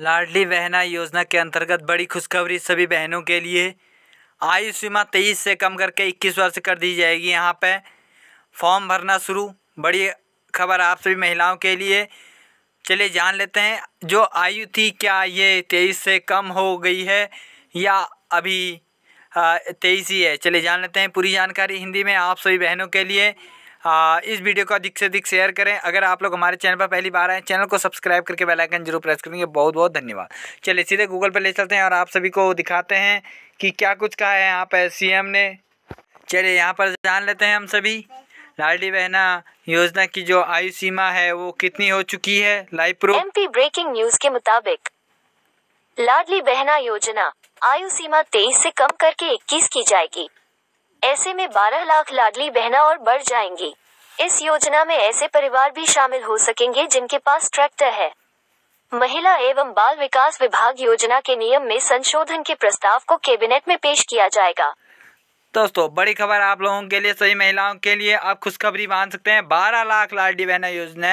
लाडली बहना योजना के अंतर्गत बड़ी खुशखबरी सभी बहनों के लिए आयु सीमा तेईस से कम करके इक्कीस वर्ष कर दी जाएगी यहाँ पे फॉर्म भरना शुरू बड़ी खबर आप सभी महिलाओं के लिए चलिए जान लेते हैं जो आयु थी क्या ये तेईस से कम हो गई है या अभी तेईस ही है चलिए जान लेते हैं पूरी जानकारी हिंदी में आप सभी बहनों के लिए आ, हाँ, इस वीडियो को अधिक से अधिक शेयर करें अगर आप लोग हमारे चैनल पर पहली बार आए चैनल को सब्सक्राइब करके बेलाइकन जरूर प्रेस करेंगे बहुत बहुत धन्यवाद चलिए सीधे गूगल पर ले चलते हैं और आप सभी को दिखाते हैं कि क्या कुछ कहा है यहाँ पर सी ने चलिए यहाँ पर जान लेते हैं हम सभी लाडली बहना योजना की जो आयु सीमा है वो कितनी हो चुकी है live pro M breaking news के मुताबिक लाडली बहना योजना आयु सीमा तेईस से कम करके इक्कीस की जाएगी ऐसे में 12 लाख लाडली बहना और बढ़ जाएंगी इस योजना में ऐसे परिवार भी शामिल हो सकेंगे जिनके पास ट्रैक्टर है महिला एवं बाल विकास विभाग योजना के नियम में संशोधन के प्रस्ताव को कैबिनेट में पेश किया जाएगा दोस्तों बड़ी खबर आप लोगों के लिए सभी महिलाओं के लिए आप खुशखबरी मान सकते हैं बारह लाख लाडी बहना योजना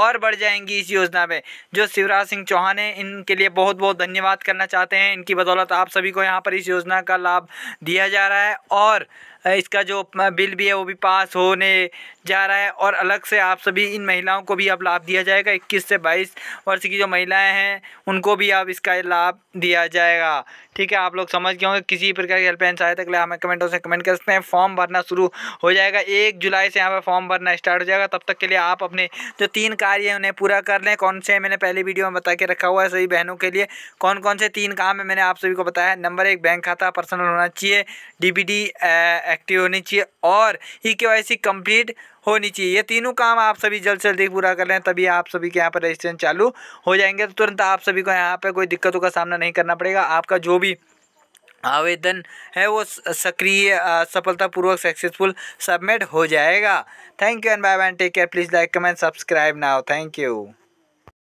और बढ़ जाएंगी इस योजना में जो शिवराज सिंह चौहान है इनके लिए बहुत बहुत धन्यवाद करना चाहते हैं इनकी बदौलत आप सभी को यहाँ पर इस योजना का लाभ दिया जा रहा है और इसका जो बिल भी है वो भी पास होने जा रहा है और अलग से आप सभी इन महिलाओं को भी अब लाभ दिया जाएगा इक्कीस से बाईस वर्ष की जो महिलाएँ हैं उनको भी अब इसका लाभ दिया जाएगा ठीक है आप लोग समझ गए होंगे किसी प्रकार की हेल्पलाइन सहायता के लिए हमें कमेंटों से कमेंट कर सकते हैं फॉर्म भरना शुरू हो जाएगा एक जुलाई से यहाँ पर फॉर्म भरना स्टार्ट हो जाएगा तब तक के लिए आप अपने जो तीन कार्य हैं उन्हें पूरा कर लें कौन से मैंने पहली वीडियो में बता के रखा हुआ है सभी बहनों के लिए कौन कौन से तीन काम है मैंने आप सभी को बताया नंबर एक बैंक खाता पर्सनल होना चाहिए डी बी डी एक्टिव होनी चाहिए और ई के कंप्लीट होनी चाहिए ये तीनों काम आप सभी जल्द से जल्दी पूरा कर लें तभी आप सभी के यहाँ पर रजिस्ट्रेशन चालू हो जाएंगे तो तुरंत आप सभी को यहाँ पर कोई दिक्कतों का सामना नहीं करना पड़ेगा आपका जो भी आवेदन है वो सक्रिय सफलतापूर्वक सक्सेसफुल सबमिट हो जाएगा thank you and bye bye take care please like comment subscribe now thank you